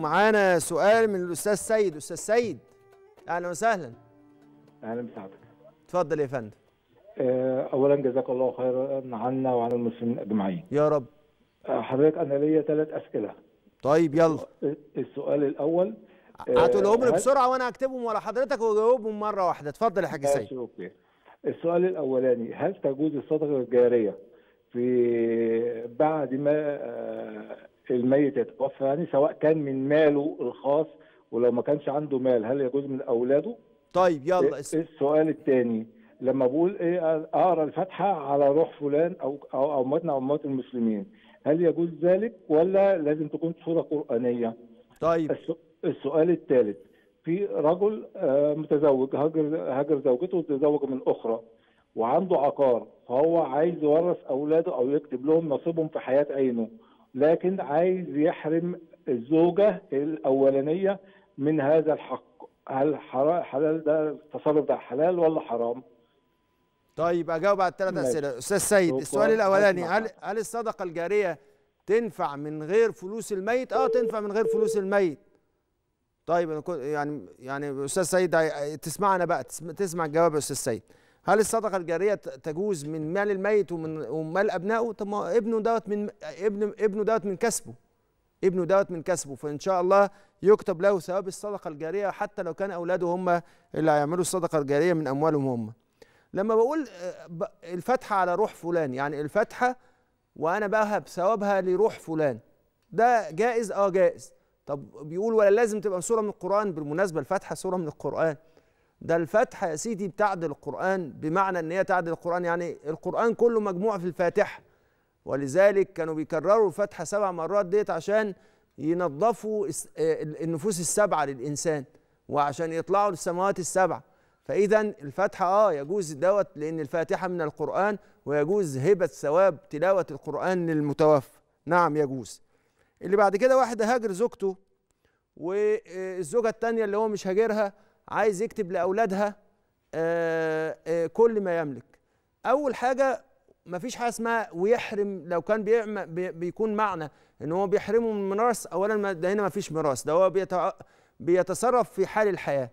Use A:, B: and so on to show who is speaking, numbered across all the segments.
A: ومعانا سؤال من الاستاذ سيد استاذ سيد اهلا وسهلا
B: اهلا بسعادتك اتفضل يا فندم آه، اولا جزاك الله خيرا عنا وعن المسلمين اجمعين يا رب آه، حضرتك انا ليا ثلاث اسئله طيب يلا السؤال الاول هتقولهم آه، لي بسرعه
A: وانا هكتبهم ورا حضرتك واجاوبهم مره واحده
B: اتفضل يا حاج سيد اوكي السؤال الاولاني هل تجوز الصدقه الجاريه في بعد ما الميت يتوفى يعني سواء كان من ماله الخاص ولو ما كانش عنده مال هل يجوز من اولاده؟ طيب يلا إيه، إيه السؤال الثاني لما بقول ايه اقرا الفاتحه على روح فلان او او امتنا او امهات المسلمين هل يجوز ذلك ولا لازم تكون صوره قرانيه؟ طيب السؤال الثالث في رجل آه، متزوج هاجر هاجر زوجته وتزوج من اخرى وعنده عقار فهو عايز يورث اولاده او يكتب لهم نصيبهم في حياه عينه لكن عايز يحرم الزوجه الاولانيه من هذا الحق هل حلال ده التصرف ده حلال ولا حرام؟
A: طيب اجاوب على الثلاث اسئله استاذ سيد السؤال الاولاني هل هل الصدقه الجاريه تنفع من غير فلوس الميت؟ اه تنفع من غير فلوس الميت. طيب انا يعني يعني استاذ سيد تسمعنا بقى تسمع الجواب يا استاذ سيد. هل الصدقه الجاريه تجوز من مال الميت ومن ومال ابنائه طب ما ابنه دوت من ابن ابنه دوت من كسبه ابنه دوت من كسبه فان شاء الله يكتب له ثواب الصدقه الجاريه حتى لو كان اولاده هم اللي هيعملوا الصدقه الجاريه من اموالهم هم لما بقول آه، الفاتحه على روح فلان يعني الفاتحه وانا بهب ثوابها لروح فلان ده جائز اه جائز طب بيقول ولا لازم تبقى سوره من القران بالمناسبه الفاتحه سوره من القران ده الفتحه يا سيدي بتعدل القران بمعنى ان هي تعدل القران يعني القران كله مجموع في الفاتحه ولذلك كانوا بيكرروا الفتحه سبع مرات ديت عشان ينظفوا آه، النفوس السبعه للانسان وعشان يطلعوا للسماوات السبعه فاذا الفاتحه اه يجوز دوت لان الفاتحه من القران ويجوز هبه ثواب تلاوه القران للمتوفى نعم يجوز اللي بعد كده واحد هاجر زوجته والزوجه الثانيه اللي هو مش هاجرها عايز يكتب لاولادها آه، آه، كل ما يملك اول حاجه ما فيش حاجه اسمها ويحرم لو كان بيعمل بيكون معنى ان هو بيحرمه من الميراث اولا ده هنا ما فيش ميراث ده هو بيتصرف في حال الحياه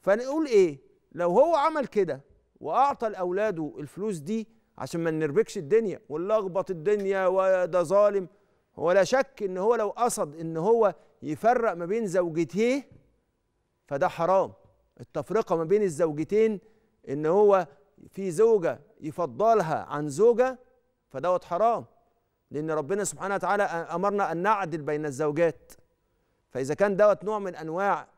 A: فنقول ايه لو هو عمل كده واعطى لاولاده الفلوس دي عشان ما نربكش الدنيا ونلخبط الدنيا وده ظالم ولا شك ان هو لو قصد ان هو يفرق ما بين زوجتيه فده حرام التفرقة ما بين الزوجتين ان هو في زوجة يفضلها عن زوجة فدوت حرام لأن ربنا سبحانه وتعالى أمرنا أن نعدل بين الزوجات فإذا كان دوت نوع من أنواع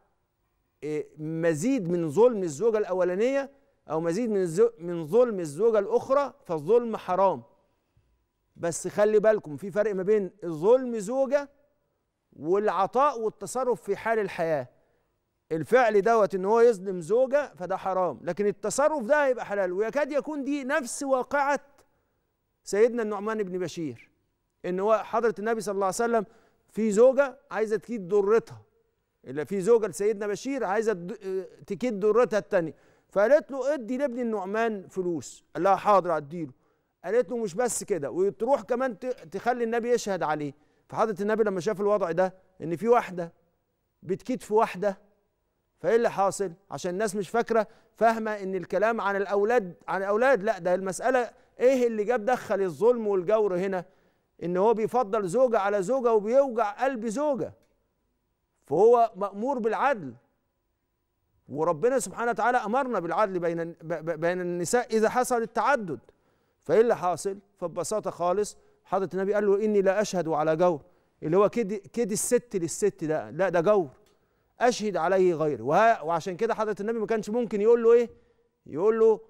A: آه، مزيد من ظلم الزوجة الأولانية أو مزيد من من ظلم الزوجة الأخرى فالظلم حرام بس خلي بالكم في فرق ما بين ظلم زوجة والعطاء والتصرف في حال الحياة الفعل دوت ان هو يظلم زوجه فده حرام لكن التصرف ده هيبقى حلال ويكاد يكون دي نفس واقعه سيدنا النعمان بن بشير ان هو حضره النبي صلى الله عليه وسلم في زوجه عايزه تكيد ضرتها الا في زوجه لسيدنا بشير عايزه تكيد ضرتها الثانيه فقالت له ادي لابن النعمان فلوس قال لها حاضر اديله قالت له مش بس كده وتروح كمان تخلي النبي يشهد عليه فحضره النبي لما شاف الوضع ده ان في واحده بتكيد في واحده فايه اللي حاصل عشان الناس مش فاكره فاهمه ان الكلام عن الاولاد عن الاولاد لا ده المساله ايه اللي جاب دخل الظلم والجور هنا ان هو بيفضل زوجه على زوجه وبيوجع قلب زوجه فهو مامور بالعدل وربنا سبحانه وتعالى امرنا بالعدل بين بين النساء اذا حصل التعدد فايه اللي حاصل فببساطه خالص حضره النبي قال له اني لا اشهد على جور اللي هو كد كد الست للست ده لا ده جور أشهد عليه غيري وعشان كده حضرة النبي ما كانش ممكن يقول له إيه يقول له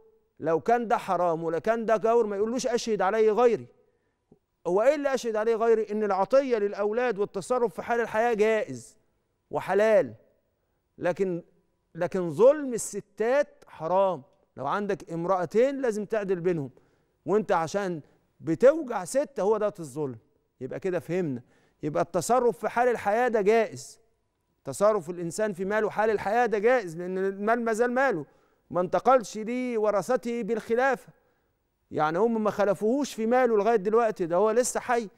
A: لو كان ده حرام ولا كان ده جور ما يقولوش أشهد عليه غيري هو إيه اللي أشهد عليه غيري إن العطية للأولاد والتصرف في حال الحياة جائز وحلال لكن لكن ظلم الستات حرام لو عندك امرأتين لازم تعدل بينهم وانت عشان بتوجع ستة هو ده الظلم يبقى كده فهمنا يبقى التصرف في حال الحياة ده جائز تصرف الإنسان في ماله حال الحياة ده جائز لأن المال ما زال ماله ما انتقلش لورثته بالخلافة يعني هم ما خلفوهوش في ماله لغاية دلوقتي ده هو لسه حي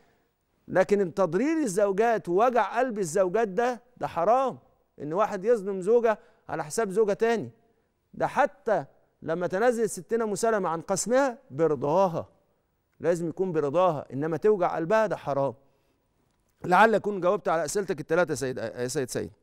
A: لكن تضرير الزوجات ووجع قلب الزوجات ده ده حرام ان واحد يظلم زوجة على حساب زوجة تاني ده حتى لما تنزل ستنا مسلمة عن قسمها برضاها لازم يكون برضاها انما توجع قلبها ده حرام لعل اكون جاوبت على اسئلتك الثلاثه يا سيد يا سيد سيد